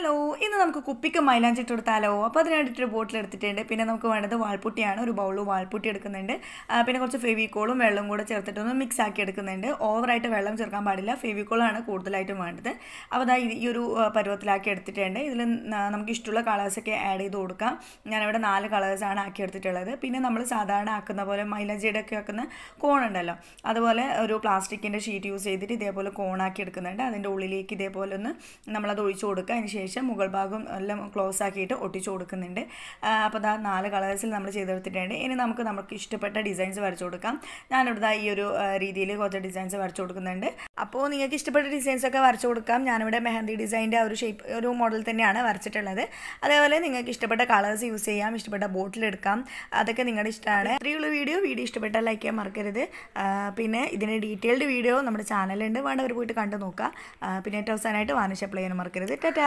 hello ഇന്ന് നമുക്ക് കുപ്പിക്ക് മൈലാഞ്ചി ഇട്ട് കൊടുത്താലോ അപ്പോൾ ഒരു ബോട്ടിൽ എടുത്തിട്ടുണ്ട് പിന്നെ നമുക്ക് വേണ്ടത് വാൾപുട്ടിയാണ് ഒരു ബൗൾ വാൾപുട്ടി എടുക്കുന്നുണ്ട് പിന്നെ കുറച്ച് ഫെവിക്കോളും വെള്ളം കൂടെ ഒന്ന് മിക്സ് ആക്കി എടുക്കുന്നുണ്ട് ഓവറായിട്ട് വെള്ളം ചേർക്കാൻ പാടില്ല ഫെവിക്കോളാണ് കൂടുതലായിട്ടും വേണ്ടത് അപ്പോൾ അതാ ഈ ഒരു പരുവത്തിലാക്കി എടുത്തിട്ടുണ്ട് ഇതിൽ നമുക്ക് ഇഷ്ടമുള്ള കളേഴ്സൊക്കെ ആഡ് ചെയ്ത് കൊടുക്കാം ഞാനിവിടെ നാല് കളേഴ്സാണ് ആക്കി എടുത്തിട്ടുള്ളത് പിന്നെ നമ്മൾ സാധാരണ ആക്കുന്ന പോലെ മൈലാഞ്ചിയുടെ ഒക്കെ ആക്കുന്ന കോൺ ഉണ്ടല്ലോ അതുപോലെ ഒരു പ്ലാസ്റ്റിക്കിൻ്റെ ഷീറ്റ് യൂസ് ചെയ്തിട്ട് ഇതേപോലെ കോണാക്കി എടുക്കുന്നുണ്ട് അതിൻ്റെ ഉള്ളിലേക്ക് ഇതേപോലെ ഒന്ന് നമ്മളത് ഒഴിച്ചു കൊടുക്കുക അതിന് ശേഷം മുകൾ ഭാഗം എല്ലാം ക്ലോസ് ആക്കിയിട്ട് ഒട്ടിച്ചു കൊടുക്കുന്നുണ്ട് അപ്പോൾ ദാ നാല് കളേഴ്സിൽ നമ്മൾ ചെയ്തെടുത്തിട്ടുണ്ട് ഇനി നമുക്ക് നമുക്ക് ഇഷ്ടപ്പെട്ട ഡിസൈൻസ് വരച്ചു കൊടുക്കാം ഞാനിവിടെ ഈ ഒരു രീതിയിൽ കുറച്ച് ഡിസൈൻസ് വരച്ചു കൊടുക്കുന്നുണ്ട് അപ്പോൾ നിങ്ങൾക്ക് ഇഷ്ടപ്പെട്ട ഡിസൈൻസൊക്കെ വരച്ചു കൊടുക്കാം ഞാനിവിടെ മെഹന്തി ഡിസൈൻ്റെ ഒരു ഷേപ്പ് ഒരു മോഡൽ തന്നെയാണ് വരച്ചിട്ടുള്ളത് അതേപോലെ നിങ്ങൾക്ക് ഇഷ്ടപ്പെട്ട കളേഴ്സ് യൂസ് ചെയ്യാം ഇഷ്ടപ്പെട്ട ബോട്ടിൽ എടുക്കാം അതൊക്കെ നിങ്ങളുടെ ഇഷ്ടമാണ് ഇത്രയുള്ള വീഡിയോ വീഡിയോ ഇഷ്ടപ്പെട്ട ലൈക്ക് ചെയ്യാൻ മറക്കരുത് പിന്നെ ഇതിൻ്റെ ഡീറ്റെയിൽഡ് വീഡിയോ നമ്മുടെ ചാനലുണ്ട് വേണ്ടവർ പോയിട്ട് കണ്ടു നോക്കുക പിന്നെ ഏറ്റവും അവസാനമായിട്ട് വാർണിഷ് അപ്ലൈ ചെയ്യാൻ മറക്കരുത് ടാറ്റാ